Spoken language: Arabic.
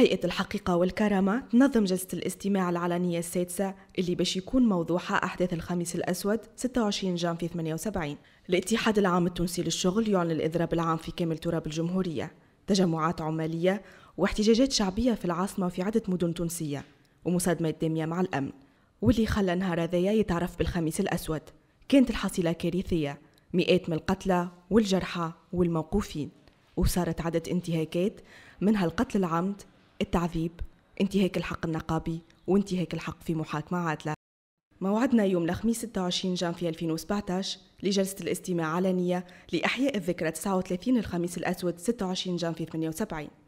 هيئة الحقيقة والكرامة تنظم جلسة الاستماع العلنية السادسة اللي باش يكون موضوعها أحداث الخميس الأسود 26 جانفي 78 الاتحاد العام التونسي للشغل يعلن الإضراب العام في كامل تراب الجمهورية تجمعات عمالية واحتجاجات شعبية في العاصمة وفي عدة مدن تونسية ومصادمات دامية مع الأمن واللي خلى نهار هذايا يتعرف بالخميس الأسود كانت الحصيلة كارثية مئات من القتلى والجرحى والموقوفين وصارت عدة انتهاكات منها القتل العمد التعذيب انتهاك الحق النقابي وانتهاك الحق في محاكمة عادلة موعدنا يوم الخميس 26 جانفي 2017 لجلسة الاستماع علنية لإحياء الذكرى 39 الخميس الأسود 26 جانفي 78